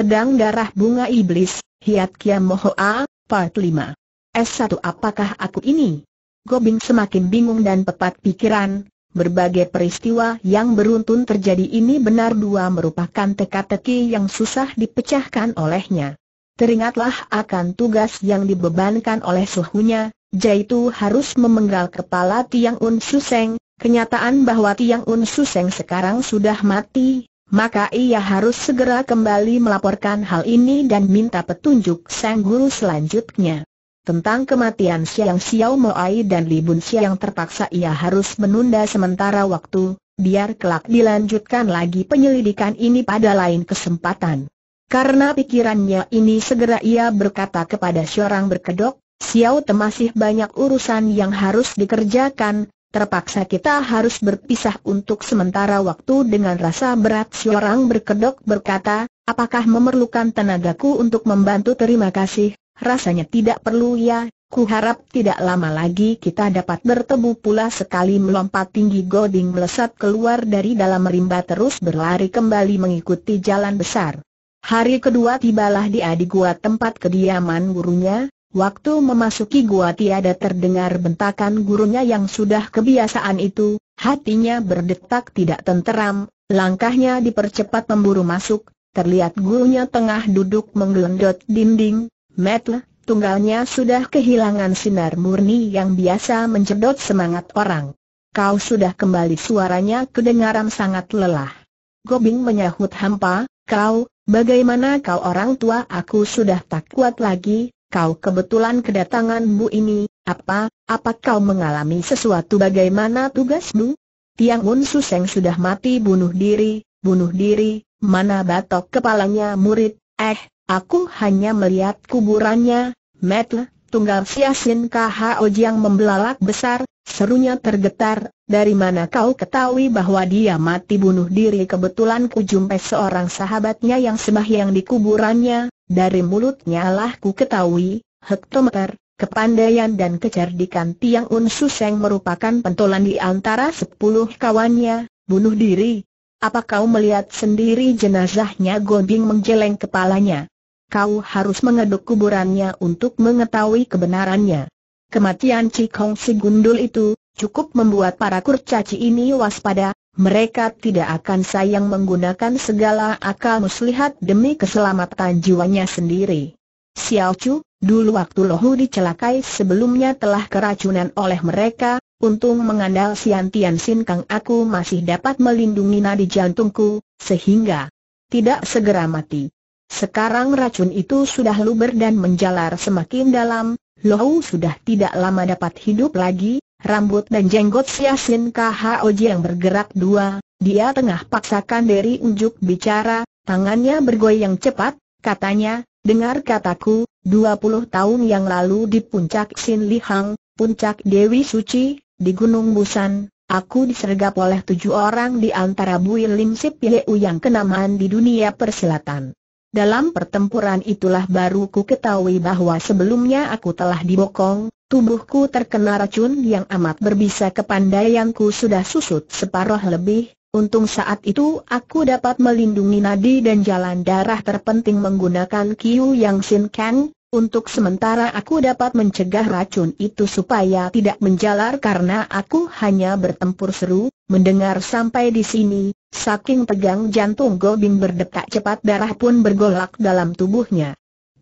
Pedang Darah Bunga Iblis, Hiat Kiam Mohoa, Part 5. S1 Apakah aku ini? Gobing semakin bingung dan pepat pikiran, berbagai peristiwa yang beruntun terjadi ini benar dua merupakan teka-teki yang susah dipecahkan olehnya. Teringatlah akan tugas yang dibebankan oleh suhunya, yaitu harus memenggal kepala Tiang Un Suseng, kenyataan bahwa Tiang Un Suseng sekarang sudah mati, maka ia harus segera kembali melaporkan hal ini dan minta petunjuk sang guru selanjutnya. Tentang kematian Siang Xiao Moai dan Li Bun Siang terpaksa ia harus menunda sementara waktu, biar kelak dilanjutkan lagi penyelidikan ini pada lain kesempatan. Karena pikirannya ini segera ia berkata kepada seorang berkedok, Xiao Te masih banyak urusan yang harus dikerjakan, terpaksa kita harus berpisah untuk sementara waktu dengan rasa berat Seorang berkedok berkata, apakah memerlukan tenagaku untuk membantu terima kasih, rasanya tidak perlu ya, ku harap tidak lama lagi kita dapat bertemu pula sekali melompat tinggi Goding melesat keluar dari dalam rimba terus berlari kembali mengikuti jalan besar. Hari kedua tibalah dia di gua tempat kediaman gurunya, Waktu memasuki gua tiada terdengar bentakan gurunya yang sudah kebiasaan itu, hatinya berdetak tidak tenteram, langkahnya dipercepat memburu masuk, terlihat gurunya tengah duduk menggelendot dinding, metle, tunggalnya sudah kehilangan sinar murni yang biasa mencedot semangat orang. Kau sudah kembali suaranya kedengaran sangat lelah. Gobing menyahut hampa, kau, bagaimana kau orang tua aku sudah tak kuat lagi, kau kebetulan kedatanganmu ini, apa, apa kau mengalami sesuatu bagaimana tugasmu? Tiang Mun Suseng sudah mati bunuh diri, bunuh diri, mana batok kepalanya murid, eh, aku hanya melihat kuburannya, metle, tunggal siasin KHO yang membelalak besar, serunya tergetar, dari mana kau ketahui bahwa dia mati bunuh diri kebetulan ku jumpai seorang sahabatnya yang sembahyang di kuburannya, dari mulutnya lah ku ketahui, hektometer, kepandaian dan kecerdikan Tiang Un Suseng merupakan pentolan di antara sepuluh kawannya, bunuh diri. Apa kau melihat sendiri jenazahnya Gombing menjeleng kepalanya? Kau harus mengeduk kuburannya untuk mengetahui kebenarannya. Kematian Cikong Si Gundul itu, cukup membuat para kurcaci ini waspada, mereka tidak akan sayang menggunakan segala akal muslihat demi keselamatan jiwanya sendiri. Xiao Chu, dulu waktu Lohu dicelakai sebelumnya telah keracunan oleh mereka, untung mengandal Sian Tian Sin Kang aku masih dapat melindungi nadi jantungku, sehingga tidak segera mati. Sekarang racun itu sudah luber dan menjalar semakin dalam, Lohu sudah tidak lama dapat hidup lagi, rambut dan jenggot siasin Yasin KHOJ yang bergerak dua, dia tengah paksakan dari unjuk bicara, tangannya bergoyang cepat, katanya, dengar kataku, 20 tahun yang lalu di puncak Sin Lihang, puncak Dewi Suci, di Gunung Busan, aku disergap oleh tujuh orang di antara Bui Lim Sip Yeu yang kenamaan di dunia persilatan. Dalam pertempuran itulah baru ku ketahui bahwa sebelumnya aku telah dibokong, Tubuhku terkena racun yang amat berbisa kepandaianku sudah susut separuh lebih, untung saat itu aku dapat melindungi nadi dan jalan darah terpenting menggunakan Kiu Yang Sin Kang, untuk sementara aku dapat mencegah racun itu supaya tidak menjalar karena aku hanya bertempur seru, mendengar sampai di sini, saking tegang jantung Gobing berdetak cepat darah pun bergolak dalam tubuhnya.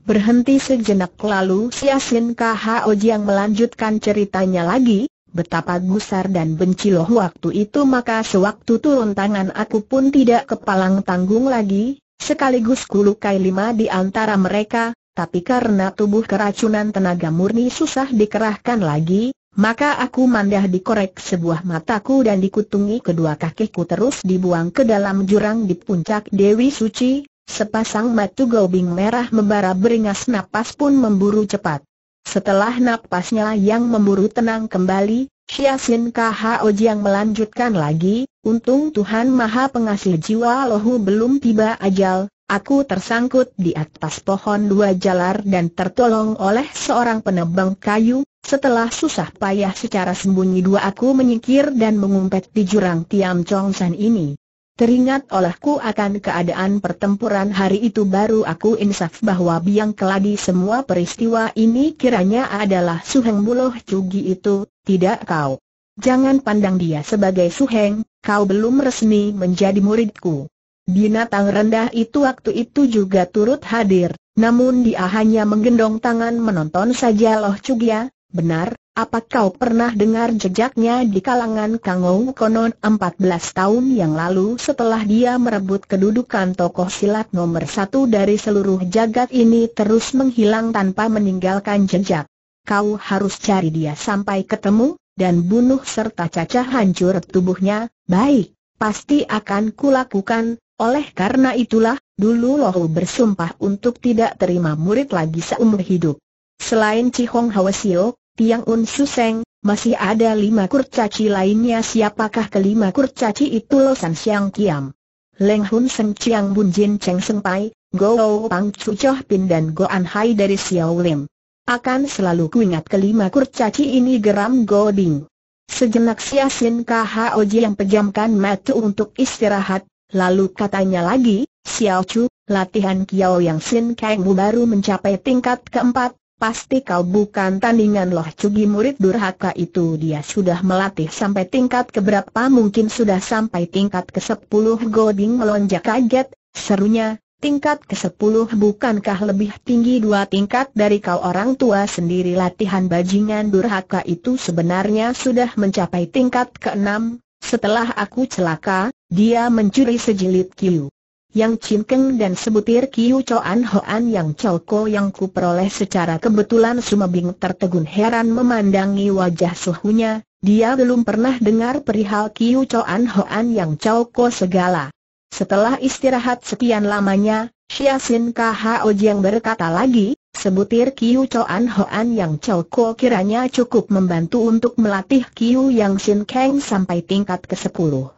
Berhenti sejenak lalu Siasin Kho yang melanjutkan ceritanya lagi, betapa gusar dan benci loh waktu itu maka sewaktu turun tangan aku pun tidak kepalang tanggung lagi, sekaligus kulukai lima di antara mereka, tapi karena tubuh keracunan tenaga murni susah dikerahkan lagi, maka aku mandah dikorek sebuah mataku dan dikutungi kedua kakiku terus dibuang ke dalam jurang di puncak Dewi Suci, Sepasang matu gobing merah membara beringas napas pun memburu cepat. Setelah napasnya yang memburu tenang kembali, Syasin Khao Jiang melanjutkan lagi, untung Tuhan Maha Pengasih Jiwa Lohu belum tiba ajal, aku tersangkut di atas pohon dua jalar dan tertolong oleh seorang penebang kayu, setelah susah payah secara sembunyi dua aku menyingkir dan mengumpet di jurang Tiam Chong San ini. Teringat olehku akan keadaan pertempuran hari itu baru aku insaf bahwa biang keladi semua peristiwa ini kiranya adalah Suheng Buloh Cugi itu, tidak kau. Jangan pandang dia sebagai Suheng, kau belum resmi menjadi muridku. Binatang rendah itu waktu itu juga turut hadir, namun dia hanya menggendong tangan menonton saja Loh Cugia, benar, apa kau pernah dengar jejaknya di kalangan Kangou konon 14 tahun yang lalu setelah dia merebut kedudukan tokoh silat nomor satu dari seluruh jagat ini terus menghilang tanpa meninggalkan jejak. Kau harus cari dia sampai ketemu, dan bunuh serta cacah hancur tubuhnya, baik, pasti akan kulakukan, oleh karena itulah, dulu loh bersumpah untuk tidak terima murid lagi seumur hidup. Selain Cihong Hawasio. Tiang Un Suseng, masih ada lima kurcaci lainnya siapakah kelima kurcaci itu Lo San Siang Kiam. Leng Hun Seng Chiang Bun Jin Cheng Seng Pai, Go Pang Chu Choh Pin dan Go An Hai dari Xiao Lim. Akan selalu kuingat kelima kurcaci ini geram Go Ding. Sejenak Siasin KHO yang pejamkan mata untuk istirahat, lalu katanya lagi, Xiao Chu, latihan Kiao yang Sin Kang baru mencapai tingkat keempat, Pasti kau bukan tandingan loh cugi murid durhaka itu dia sudah melatih sampai tingkat keberapa mungkin sudah sampai tingkat ke-10 Goding melonjak kaget, serunya, tingkat ke-10 bukankah lebih tinggi dua tingkat dari kau orang tua sendiri latihan bajingan durhaka itu sebenarnya sudah mencapai tingkat ke-6, setelah aku celaka, dia mencuri sejilid kiu yang Keng dan sebutir Kiu Choan Hoan yang Cholko yang kuperoleh secara kebetulan Sumebing tertegun heran memandangi wajah suhunya, dia belum pernah dengar perihal Kiu Choan Hoan yang Cholko segala. Setelah istirahat sekian lamanya, Syiasin Khao Jiang berkata lagi, sebutir Kiu Choan Hoan yang Cholko kiranya cukup membantu untuk melatih Kiu Yang Sin Keng sampai tingkat ke sepuluh.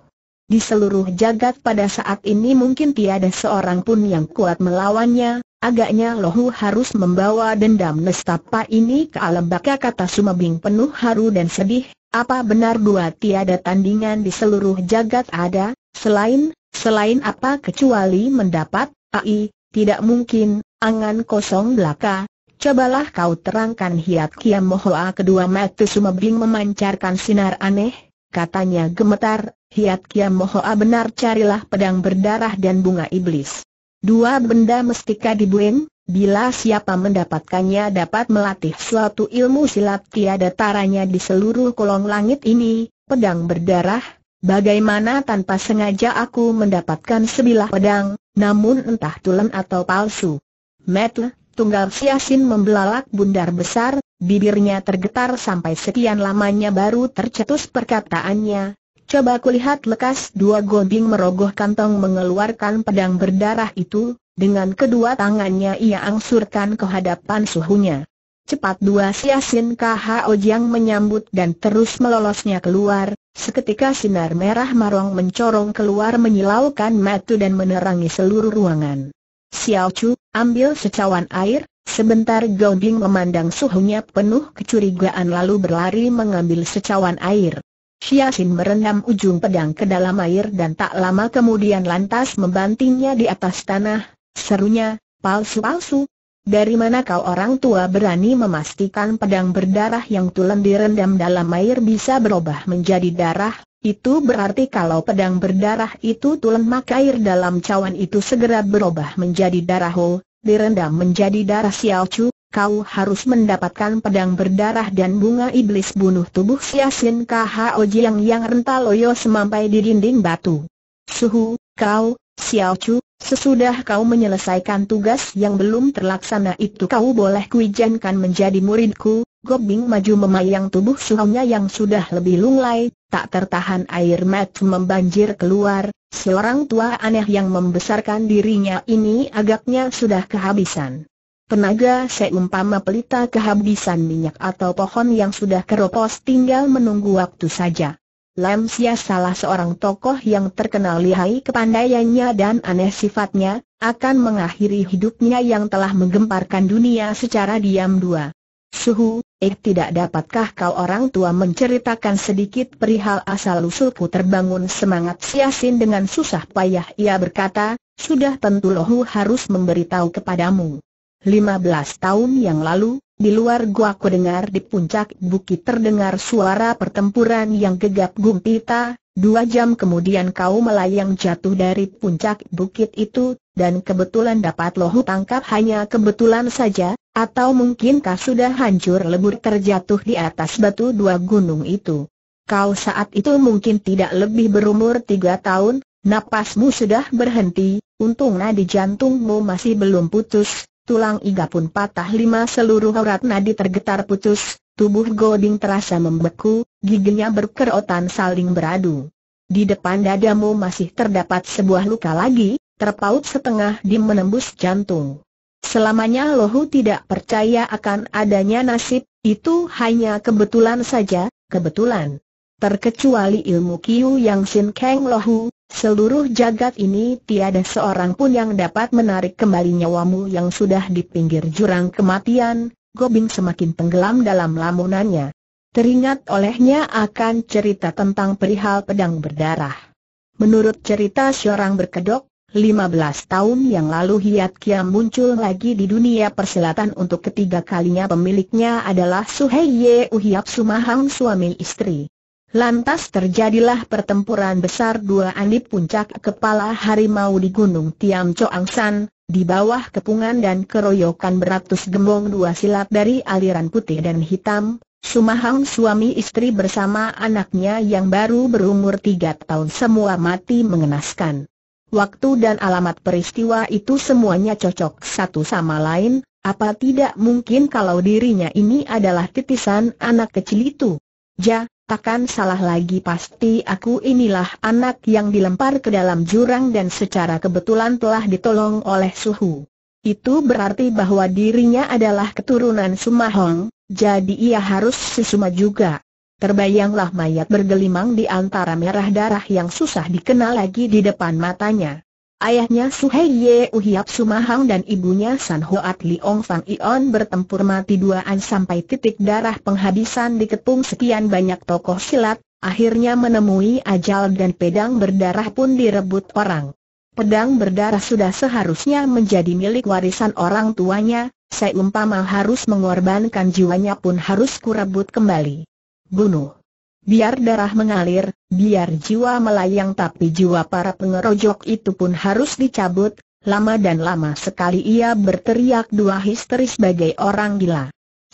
Di seluruh jagat pada saat ini mungkin tiada seorang pun yang kuat melawannya, agaknya Lohu harus membawa dendam nestapa ini ke alam baka kata Sumabing penuh haru dan sedih, apa benar dua tiada tandingan di seluruh jagat ada, selain, selain apa kecuali mendapat, ai, tidak mungkin, angan kosong belaka, cobalah kau terangkan hiat kiam mohoa kedua mata Sumabing memancarkan sinar aneh, katanya gemetar, Hiat Kiam Mohoa benar carilah pedang berdarah dan bunga iblis. Dua benda mestika dibuin, bila siapa mendapatkannya dapat melatih suatu ilmu silat tiada taranya di seluruh kolong langit ini, pedang berdarah, bagaimana tanpa sengaja aku mendapatkan sebilah pedang, namun entah tulen atau palsu. Metle, tunggal siasin membelalak bundar besar, Bibirnya tergetar sampai sekian lamanya baru tercetus perkataannya, coba kulihat lekas dua gobing merogoh kantong mengeluarkan pedang berdarah itu, dengan kedua tangannya ia angsurkan ke hadapan suhunya. Cepat dua siasin KHO Jiang menyambut dan terus melolosnya keluar, seketika sinar merah marong mencorong keluar menyilaukan matu dan menerangi seluruh ruangan. Xiao Chu, ambil secawan air, Sebentar Goding memandang suhunya penuh kecurigaan lalu berlari mengambil secawan air. Xiaxin merendam ujung pedang ke dalam air dan tak lama kemudian lantas membantingnya di atas tanah, serunya, palsu-palsu. Dari mana kau orang tua berani memastikan pedang berdarah yang tulen direndam dalam air bisa berubah menjadi darah? Itu berarti kalau pedang berdarah itu tulen maka air dalam cawan itu segera berubah menjadi darah. Oh, direndam menjadi darah Xiao Chu, kau harus mendapatkan pedang berdarah dan bunga iblis bunuh tubuh Siasin Khao Jiang yang loyo semampai di dinding batu. Suhu, kau, Xiao Chu, sesudah kau menyelesaikan tugas yang belum terlaksana itu kau boleh kuijankan menjadi muridku, Gobing maju memayang tubuh suhunya yang sudah lebih lunglai, tak tertahan air mata membanjir keluar, seorang tua aneh yang membesarkan dirinya ini agaknya sudah kehabisan. Tenaga seumpama pelita kehabisan minyak atau pohon yang sudah keropos tinggal menunggu waktu saja. Lam Sia salah seorang tokoh yang terkenal lihai kepandaiannya dan aneh sifatnya, akan mengakhiri hidupnya yang telah menggemparkan dunia secara diam dua. Suhu, eh tidak dapatkah kau orang tua menceritakan sedikit perihal asal-usulku terbangun semangat siasin dengan susah payah ia berkata, sudah tentu lohu harus memberitahu kepadamu. 15 tahun yang lalu, di luar gua ku dengar di puncak bukit terdengar suara pertempuran yang gegap gumpita, dua jam kemudian kau melayang jatuh dari puncak bukit itu, dan kebetulan dapat lohu tangkap hanya kebetulan saja, atau mungkinkah sudah hancur lebur terjatuh di atas batu dua gunung itu? Kau saat itu mungkin tidak lebih berumur tiga tahun, napasmu sudah berhenti, untung nadi jantungmu masih belum putus, tulang iga pun patah lima seluruh urat nadi tergetar putus, tubuh Goding terasa membeku, giginya berkerotan saling beradu. Di depan dadamu masih terdapat sebuah luka lagi, terpaut setengah di menembus jantung. Selamanya Lohu tidak percaya akan adanya nasib, itu hanya kebetulan saja, kebetulan. Terkecuali ilmu Kiu yang Sin Kang Lohu, seluruh jagat ini tiada seorang pun yang dapat menarik kembali nyawamu yang sudah di pinggir jurang kematian, Gobing semakin tenggelam dalam lamunannya. Teringat olehnya akan cerita tentang perihal pedang berdarah. Menurut cerita seorang berkedok, 15 tahun yang lalu Hiat Kiam muncul lagi di dunia persilatan untuk ketiga kalinya pemiliknya adalah Suhei Ye Uhiap Sumahang suami istri. Lantas terjadilah pertempuran besar dua anip puncak kepala harimau di Gunung Tiam Choang San, di bawah kepungan dan keroyokan beratus gembong dua silat dari aliran putih dan hitam, Sumahang suami istri bersama anaknya yang baru berumur tiga tahun semua mati mengenaskan. Waktu dan alamat peristiwa itu semuanya cocok satu sama lain, apa tidak mungkin kalau dirinya ini adalah titisan anak kecil itu? Ja, takkan salah lagi pasti aku inilah anak yang dilempar ke dalam jurang dan secara kebetulan telah ditolong oleh suhu. Itu berarti bahwa dirinya adalah keturunan Sumahong, jadi ia harus sesuma juga. Terbayanglah mayat bergelimang di antara merah darah yang susah dikenal lagi di depan matanya. Ayahnya Hei Ye Uhiap Sumahang dan ibunya San Hoat Liong Fang Ion bertempur mati duaan sampai titik darah penghabisan di diketung sekian banyak tokoh silat, akhirnya menemui ajal dan pedang berdarah pun direbut orang. Pedang berdarah sudah seharusnya menjadi milik warisan orang tuanya, seumpama harus mengorbankan jiwanya pun harus kurebut kembali bunuh. Biar darah mengalir, biar jiwa melayang tapi jiwa para pengerojok itu pun harus dicabut, lama dan lama sekali ia berteriak dua histeris bagai orang gila.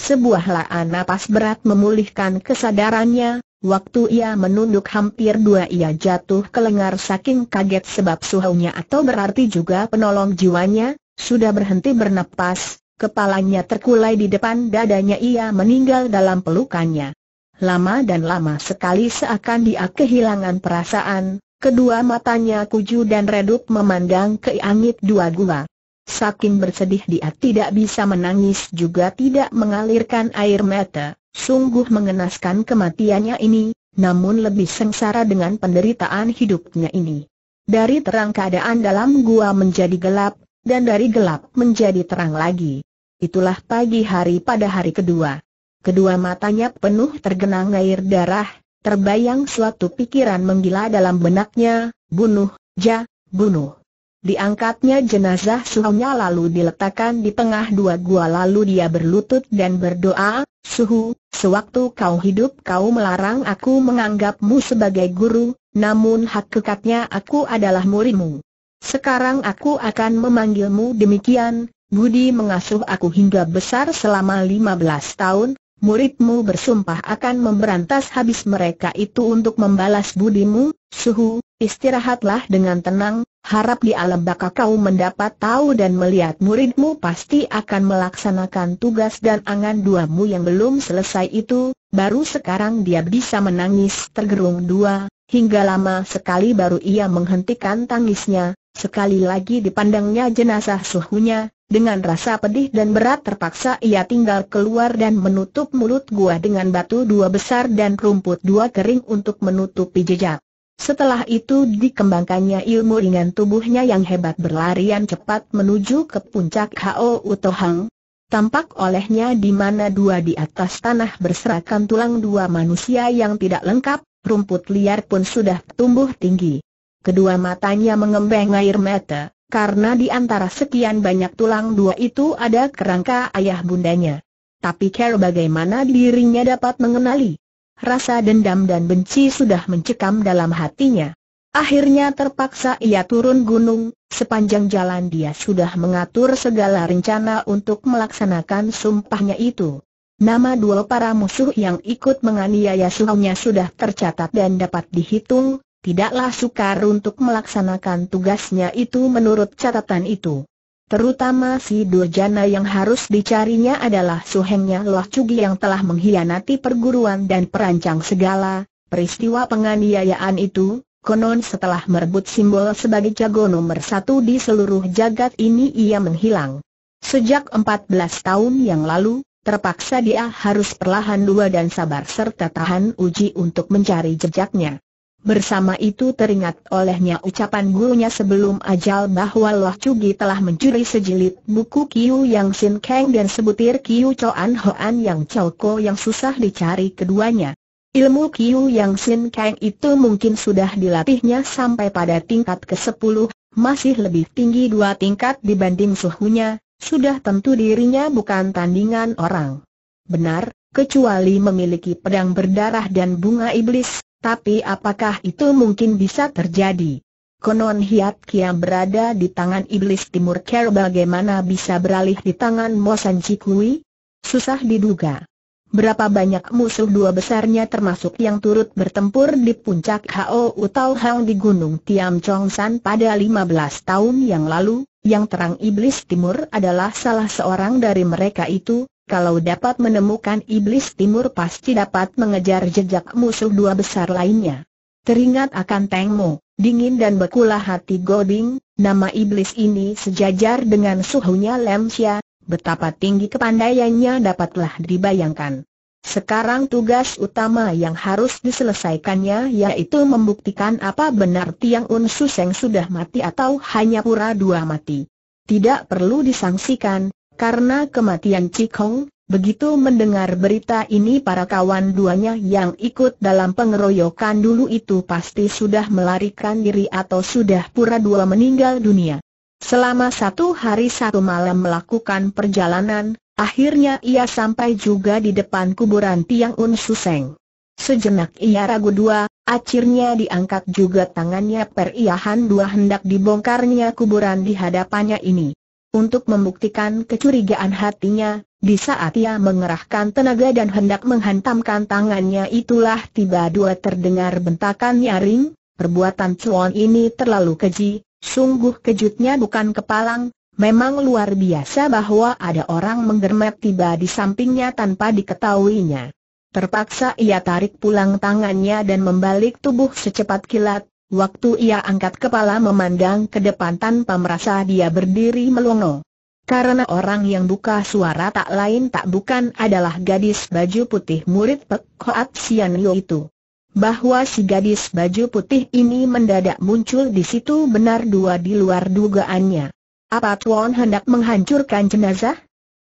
Sebuah laan napas berat memulihkan kesadarannya, waktu ia menunduk hampir dua ia jatuh ke lengar saking kaget sebab suhunya atau berarti juga penolong jiwanya, sudah berhenti bernapas, kepalanya terkulai di depan dadanya ia meninggal dalam pelukannya lama dan lama sekali seakan dia kehilangan perasaan, kedua matanya kuju dan redup memandang ke angit dua gua. Saking bersedih dia tidak bisa menangis juga tidak mengalirkan air mata, sungguh mengenaskan kematiannya ini, namun lebih sengsara dengan penderitaan hidupnya ini. Dari terang keadaan dalam gua menjadi gelap, dan dari gelap menjadi terang lagi. Itulah pagi hari pada hari kedua. Kedua matanya penuh tergenang air darah, terbayang suatu pikiran menggila dalam benaknya, bunuh, ja, bunuh. Diangkatnya jenazah suhunya lalu diletakkan di tengah dua gua lalu dia berlutut dan berdoa, Suhu, sewaktu kau hidup kau melarang aku menganggapmu sebagai guru, namun hak kekatnya aku adalah murimu. Sekarang aku akan memanggilmu demikian, Budi mengasuh aku hingga besar selama lima belas tahun, muridmu bersumpah akan memberantas habis mereka itu untuk membalas budimu, suhu, istirahatlah dengan tenang, harap di alam baka kau mendapat tahu dan melihat muridmu pasti akan melaksanakan tugas dan angan duamu yang belum selesai itu, baru sekarang dia bisa menangis tergerung dua, hingga lama sekali baru ia menghentikan tangisnya, sekali lagi dipandangnya jenazah suhunya, dengan rasa pedih dan berat terpaksa ia tinggal keluar dan menutup mulut gua dengan batu dua besar dan rumput dua kering untuk menutupi jejak. Setelah itu dikembangkannya ilmu ringan tubuhnya yang hebat berlarian cepat menuju ke puncak Hao Utohang. Tampak olehnya di mana dua di atas tanah berserakan tulang dua manusia yang tidak lengkap, rumput liar pun sudah tumbuh tinggi. Kedua matanya mengembeng air mata karena di antara sekian banyak tulang dua itu ada kerangka ayah bundanya. Tapi care bagaimana dirinya dapat mengenali? Rasa dendam dan benci sudah mencekam dalam hatinya. Akhirnya terpaksa ia turun gunung, sepanjang jalan dia sudah mengatur segala rencana untuk melaksanakan sumpahnya itu. Nama dua para musuh yang ikut menganiaya suhunya sudah tercatat dan dapat dihitung, tidaklah sukar untuk melaksanakan tugasnya itu menurut catatan itu. Terutama si Durjana yang harus dicarinya adalah suhengnya Loh Cugi yang telah mengkhianati perguruan dan perancang segala peristiwa penganiayaan itu, konon setelah merebut simbol sebagai jago nomor satu di seluruh jagat ini ia menghilang. Sejak 14 tahun yang lalu, terpaksa dia harus perlahan dua dan sabar serta tahan uji untuk mencari jejaknya. Bersama itu teringat olehnya ucapan gurunya sebelum ajal bahwa Loh Cugi telah mencuri sejilid buku Kiu Yang Sin Kang dan sebutir Kiu Choan Hoan Yang Chow yang susah dicari keduanya. Ilmu Kiu Yang Sin Kang itu mungkin sudah dilatihnya sampai pada tingkat ke-10, masih lebih tinggi dua tingkat dibanding suhunya, sudah tentu dirinya bukan tandingan orang. Benar, kecuali memiliki pedang berdarah dan bunga iblis, tapi apakah itu mungkin bisa terjadi? Konon Hiat Kiam berada di tangan iblis timur Ker bagaimana bisa beralih di tangan Mo Sanji Kui? Susah diduga. Berapa banyak musuh dua besarnya termasuk yang turut bertempur di puncak Hao Utau Hang di Gunung Tiam Chong San pada 15 tahun yang lalu, yang terang iblis timur adalah salah seorang dari mereka itu, kalau dapat menemukan iblis timur pasti dapat mengejar jejak musuh dua besar lainnya. Teringat akan Tengmo, dingin dan bekulah hati Goding, nama iblis ini sejajar dengan suhunya Lemsia, betapa tinggi kepandaiannya dapatlah dibayangkan. Sekarang tugas utama yang harus diselesaikannya yaitu membuktikan apa benar Tiang Un Suseng sudah mati atau hanya pura dua mati. Tidak perlu disangsikan, karena kematian Cikong, begitu mendengar berita ini para kawan duanya yang ikut dalam pengeroyokan dulu itu pasti sudah melarikan diri atau sudah pura-dua meninggal dunia. Selama satu hari satu malam melakukan perjalanan, akhirnya ia sampai juga di depan kuburan Tiang Un Suseng. Sejenak ia ragu dua, akhirnya diangkat juga tangannya periahan dua hendak dibongkarnya kuburan di hadapannya ini untuk membuktikan kecurigaan hatinya, di saat ia mengerahkan tenaga dan hendak menghantamkan tangannya itulah tiba dua terdengar bentakan nyaring, perbuatan cuan ini terlalu keji, sungguh kejutnya bukan kepalang, memang luar biasa bahwa ada orang menggermet tiba di sampingnya tanpa diketahuinya. Terpaksa ia tarik pulang tangannya dan membalik tubuh secepat kilat, Waktu ia angkat kepala memandang ke depan tanpa merasa dia berdiri melongo. Karena orang yang buka suara tak lain tak bukan adalah gadis baju putih murid Pek Hoat Sian Yo itu. Bahwa si gadis baju putih ini mendadak muncul di situ benar dua di luar dugaannya. Apa Tuan hendak menghancurkan jenazah?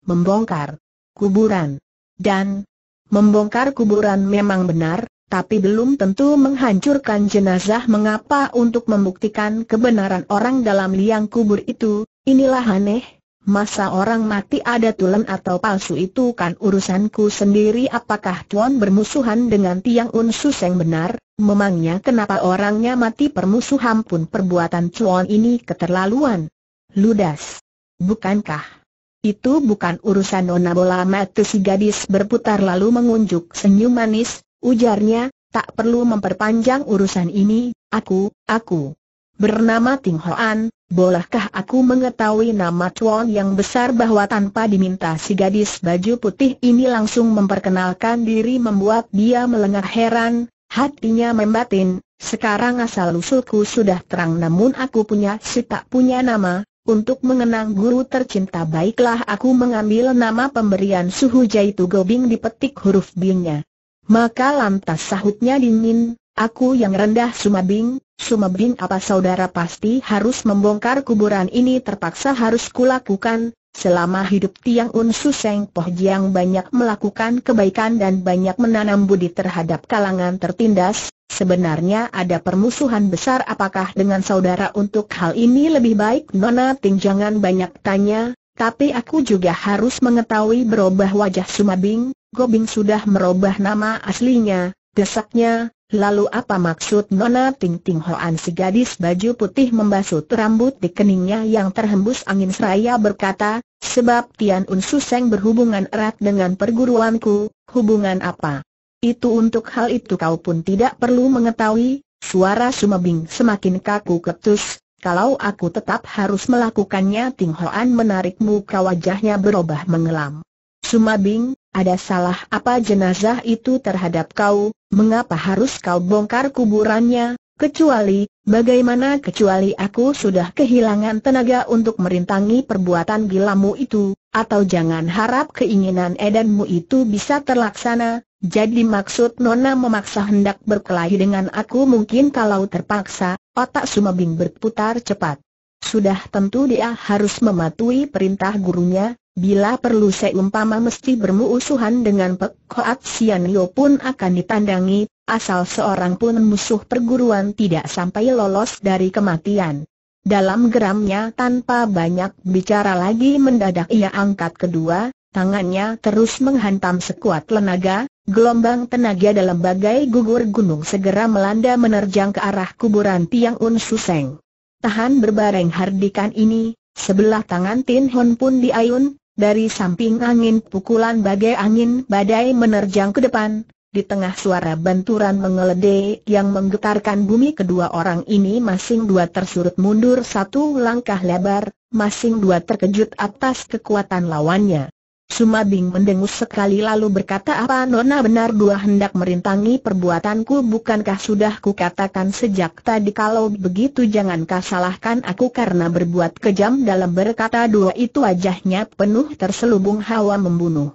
Membongkar kuburan. Dan membongkar kuburan memang benar, tapi belum tentu menghancurkan jenazah mengapa untuk membuktikan kebenaran orang dalam liang kubur itu, inilah aneh, masa orang mati ada tulen atau palsu itu kan urusanku sendiri apakah Tuan bermusuhan dengan tiang unsus yang benar, memangnya kenapa orangnya mati permusuhan pun perbuatan Tuan ini keterlaluan. Ludas. Bukankah? Itu bukan urusan Nona Bola Matu si gadis berputar lalu mengunjuk senyum manis, Ujarnya, tak perlu memperpanjang urusan ini, aku, aku. Bernama Ting Hoan, bolehkah aku mengetahui nama Chuan yang besar bahwa tanpa diminta si gadis baju putih ini langsung memperkenalkan diri membuat dia melengar heran, hatinya membatin, sekarang asal-usulku sudah terang namun aku punya si tak punya nama, untuk mengenang guru tercinta baiklah aku mengambil nama pemberian suhu jaitu gobing di petik huruf bingnya. Maka lantas sahutnya dingin, aku yang rendah Sumabing, Sumabing apa saudara pasti harus membongkar kuburan ini terpaksa harus kulakukan, selama hidup Tiang Un Suseng Poh Jiang banyak melakukan kebaikan dan banyak menanam budi terhadap kalangan tertindas, sebenarnya ada permusuhan besar apakah dengan saudara untuk hal ini lebih baik Nona Ting jangan banyak tanya, tapi aku juga harus mengetahui berubah wajah Sumabing, Gobing sudah merubah nama aslinya, desaknya, lalu apa maksud Nona Ting Ting Hoan si gadis baju putih membasuh rambut di keningnya yang terhembus angin seraya berkata, sebab Tian Un Suseng berhubungan erat dengan perguruanku, hubungan apa? Itu untuk hal itu kau pun tidak perlu mengetahui, suara Sumabing semakin kaku ketus, kalau aku tetap harus melakukannya Ting Hoan menarikmu ke wajahnya berubah mengelam. Sumabing, ada salah apa jenazah itu terhadap kau, mengapa harus kau bongkar kuburannya, kecuali, bagaimana kecuali aku sudah kehilangan tenaga untuk merintangi perbuatan gilamu itu, atau jangan harap keinginan edanmu itu bisa terlaksana, jadi maksud Nona memaksa hendak berkelahi dengan aku mungkin kalau terpaksa, otak Sumabing berputar cepat sudah tentu dia harus mematuhi perintah gurunya, bila perlu seumpama mesti bermusuhan dengan Pek Koat Sian Lio pun akan ditandangi. asal seorang pun musuh perguruan tidak sampai lolos dari kematian. Dalam geramnya tanpa banyak bicara lagi mendadak ia angkat kedua, tangannya terus menghantam sekuat tenaga, gelombang tenaga dalam bagai gugur gunung segera melanda menerjang ke arah kuburan Tiang Un Suseng. Tahan berbareng hardikan ini, sebelah tangan Tin Hon pun diayun, dari samping angin pukulan bagai angin badai menerjang ke depan, di tengah suara benturan mengeledek yang menggetarkan bumi kedua orang ini masing dua tersurut mundur satu langkah lebar, masing dua terkejut atas kekuatan lawannya. Sumabing mendengus sekali lalu berkata apa Nona benar dua hendak merintangi perbuatanku bukankah sudah ku katakan sejak tadi kalau begitu jangan salahkan aku karena berbuat kejam dalam berkata dua itu wajahnya penuh terselubung hawa membunuh.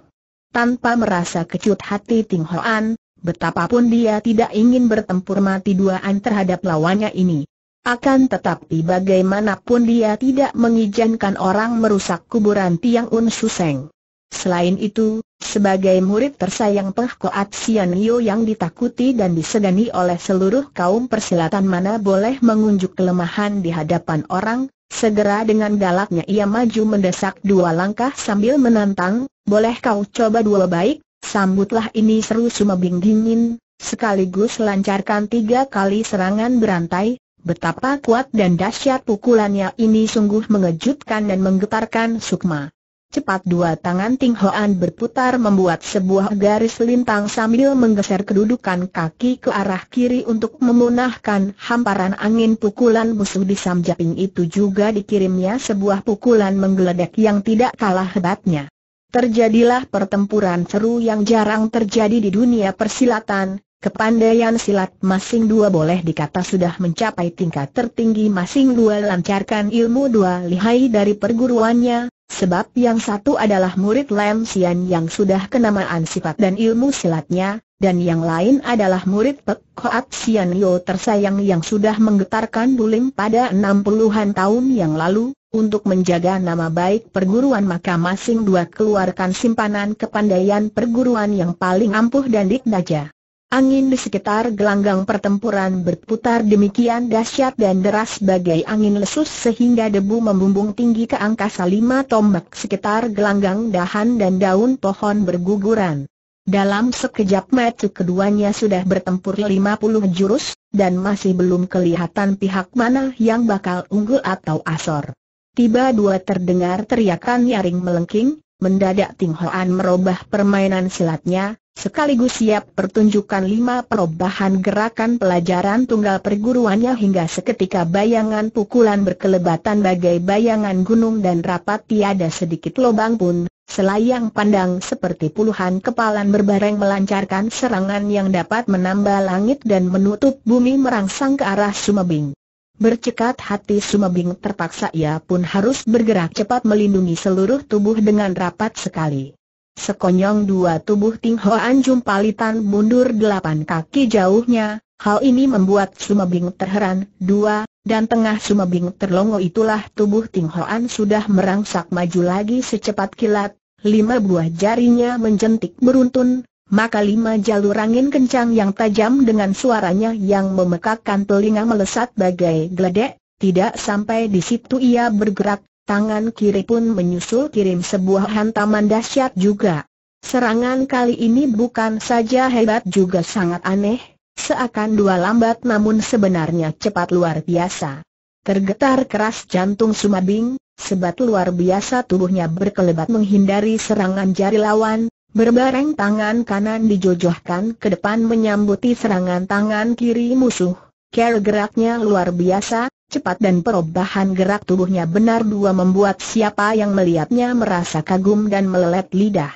Tanpa merasa kecut hati Ting Hoan, betapapun dia tidak ingin bertempur mati duaan terhadap lawannya ini. Akan tetapi bagaimanapun dia tidak mengizinkan orang merusak kuburan Tiang Un Suseng. Selain itu, sebagai murid tersayang Peng Koat Sian Yo yang ditakuti dan disegani oleh seluruh kaum persilatan mana boleh mengunjuk kelemahan di hadapan orang, segera dengan galaknya ia maju mendesak dua langkah sambil menantang, boleh kau coba dua baik, sambutlah ini seru sumebing dingin, sekaligus lancarkan tiga kali serangan berantai, betapa kuat dan dahsyat pukulannya ini sungguh mengejutkan dan menggetarkan sukma. Cepat dua tangan Ting Hoan berputar membuat sebuah garis lintang sambil menggeser kedudukan kaki ke arah kiri untuk memunahkan hamparan angin pukulan musuh di samping itu juga dikirimnya sebuah pukulan menggeledek yang tidak kalah hebatnya. Terjadilah pertempuran seru yang jarang terjadi di dunia persilatan, Kepandaian silat masing dua boleh dikata sudah mencapai tingkat tertinggi masing dua lancarkan ilmu dua lihai dari perguruannya, Sebab yang satu adalah murid Lam Sian yang sudah kenamaan sifat dan ilmu silatnya, dan yang lain adalah murid Pek Koat Sian Yo tersayang yang sudah menggetarkan bulim pada enam puluhan tahun yang lalu, untuk menjaga nama baik perguruan maka masing dua keluarkan simpanan kepandaian perguruan yang paling ampuh dan diknaja. Angin di sekitar gelanggang pertempuran berputar demikian dahsyat dan deras bagai angin lesus sehingga debu membumbung tinggi ke angkasa lima tombak sekitar gelanggang dahan dan daun pohon berguguran. Dalam sekejap mata keduanya sudah bertempur 50 jurus, dan masih belum kelihatan pihak mana yang bakal unggul atau asor. Tiba dua terdengar teriakan nyaring melengking, mendadak Ting Hoan merubah permainan silatnya, sekaligus siap pertunjukan lima perubahan gerakan pelajaran tunggal perguruannya hingga seketika bayangan pukulan berkelebatan bagai bayangan gunung dan rapat tiada sedikit lubang pun, selayang pandang seperti puluhan kepalan berbareng melancarkan serangan yang dapat menambah langit dan menutup bumi merangsang ke arah Sumabing. Bercekat hati Sumabing terpaksa ia pun harus bergerak cepat melindungi seluruh tubuh dengan rapat sekali. Sekonyong dua tubuh Ting Hoan jumpalitan mundur delapan kaki jauhnya, hal ini membuat Sumebing terheran, dua, dan tengah Sumebing terlongo itulah tubuh Ting Hoan sudah merangsak maju lagi secepat kilat, lima buah jarinya menjentik beruntun, maka lima jalur angin kencang yang tajam dengan suaranya yang memekakkan telinga melesat bagai geledek, tidak sampai di situ ia bergerak, tangan kiri pun menyusul kirim sebuah hantaman dahsyat juga. Serangan kali ini bukan saja hebat juga sangat aneh, seakan dua lambat namun sebenarnya cepat luar biasa. Tergetar keras jantung Sumabing, sebat luar biasa tubuhnya berkelebat menghindari serangan jari lawan, Berbareng tangan kanan dijojohkan ke depan menyambuti serangan tangan kiri musuh. Care geraknya luar biasa, Cepat dan perubahan gerak tubuhnya benar dua membuat siapa yang melihatnya merasa kagum dan melelet lidah.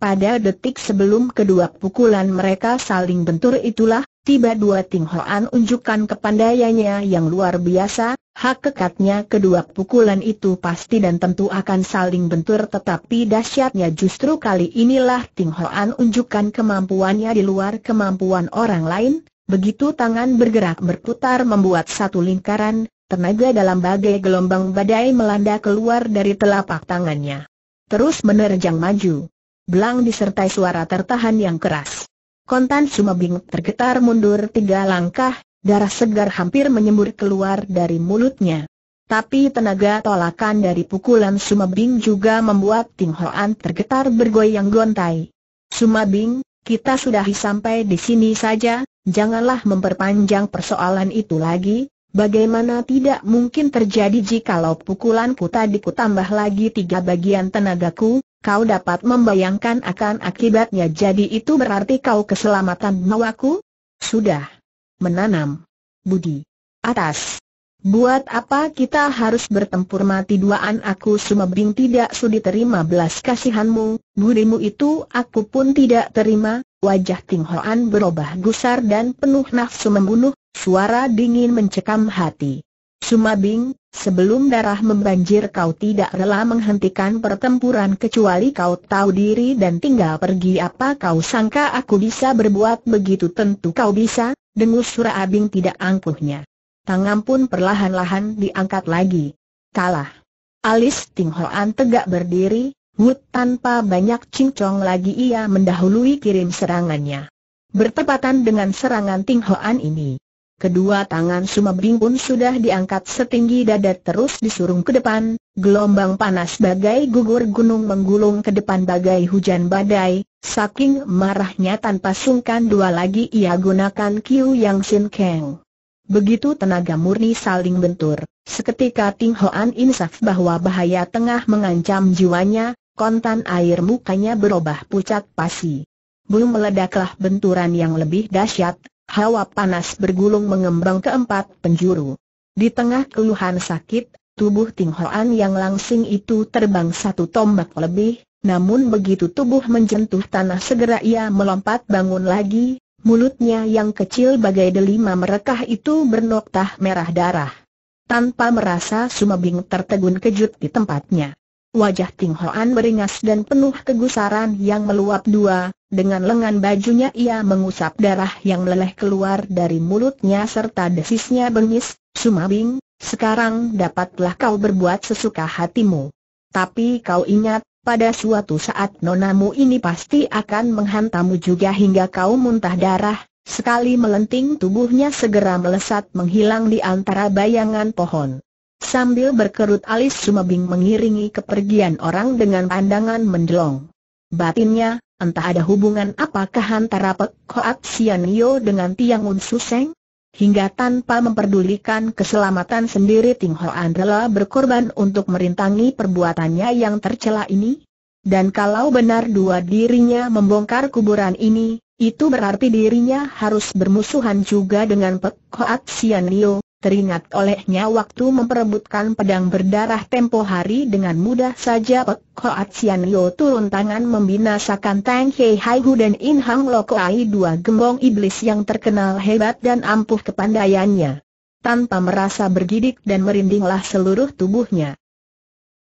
Pada detik sebelum kedua pukulan mereka saling bentur itulah, tiba dua Ting Hoan unjukkan kepandaiannya yang luar biasa, hak kekatnya kedua pukulan itu pasti dan tentu akan saling bentur tetapi dahsyatnya justru kali inilah Ting Hoan unjukkan kemampuannya di luar kemampuan orang lain, Begitu tangan bergerak berputar membuat satu lingkaran, tenaga dalam bagai gelombang badai melanda keluar dari telapak tangannya. Terus menerjang maju. Belang disertai suara tertahan yang keras. Kontan Sumabing tergetar mundur tiga langkah, darah segar hampir menyembur keluar dari mulutnya. Tapi tenaga tolakan dari pukulan Sumabing juga membuat Ting Hoan tergetar bergoyang gontai. Sumabing, kita sudah sampai di sini saja, Janganlah memperpanjang persoalan itu lagi, bagaimana tidak mungkin terjadi jikalau pukulanku tadi ku tambah lagi tiga bagian tenagaku, kau dapat membayangkan akan akibatnya jadi itu berarti kau keselamatan nyawaku? Sudah. Menanam. Budi. Atas. Buat apa kita harus bertempur mati duaan aku sumabing tidak sudi terima belas kasihanmu, budimu itu aku pun tidak terima, wajah Ting Hoan berubah gusar dan penuh nafsu membunuh, suara dingin mencekam hati. Sumabing, sebelum darah membanjir kau tidak rela menghentikan pertempuran kecuali kau tahu diri dan tinggal pergi apa kau sangka aku bisa berbuat begitu tentu kau bisa, dengus abing tidak angkuhnya tangan pun perlahan-lahan diangkat lagi. Kalah. Alis Ting Hoan tegak berdiri, Wut tanpa banyak cincong lagi ia mendahului kirim serangannya. Bertepatan dengan serangan Ting Hoan ini. Kedua tangan Bing pun sudah diangkat setinggi dada terus disurung ke depan, gelombang panas bagai gugur gunung menggulung ke depan bagai hujan badai, saking marahnya tanpa sungkan dua lagi ia gunakan Kiu Yang Sin Keng. Begitu tenaga murni saling bentur, seketika Ting Hoan insaf bahwa bahaya tengah mengancam jiwanya, kontan air mukanya berubah pucat pasi. Belum meledaklah benturan yang lebih dahsyat, hawa panas bergulung mengembang ke empat penjuru. Di tengah keluhan sakit, tubuh Ting Hoan yang langsing itu terbang satu tombak lebih, namun begitu tubuh menjentuh tanah segera ia melompat bangun lagi, mulutnya yang kecil bagai delima merekah itu bernoktah merah darah. Tanpa merasa Sumabing tertegun kejut di tempatnya. Wajah Ting Hoan beringas dan penuh kegusaran yang meluap dua, dengan lengan bajunya ia mengusap darah yang meleleh keluar dari mulutnya serta desisnya bengis, Sumabing, sekarang dapatlah kau berbuat sesuka hatimu. Tapi kau ingat, pada suatu saat nonamu ini pasti akan menghantamu juga hingga kau muntah darah, sekali melenting tubuhnya segera melesat menghilang di antara bayangan pohon. Sambil berkerut alis Sumabing mengiringi kepergian orang dengan pandangan mendelong. Batinnya, entah ada hubungan apakah antara Pek Koat Sianio dengan Tiang Un Suseng? Hingga tanpa memperdulikan keselamatan sendiri Ting Ho Andrela berkorban untuk merintangi perbuatannya yang tercela ini? Dan kalau benar dua dirinya membongkar kuburan ini, itu berarti dirinya harus bermusuhan juga dengan Pek Hoat Sian Liu, teringat olehnya waktu memperebutkan pedang berdarah tempo hari dengan mudah saja Pek Hoat Sian Yo turun tangan membinasakan Tang Hei Hai Hu dan In Hang Lo Ai dua gembong iblis yang terkenal hebat dan ampuh kepandaiannya. Tanpa merasa bergidik dan merindinglah seluruh tubuhnya.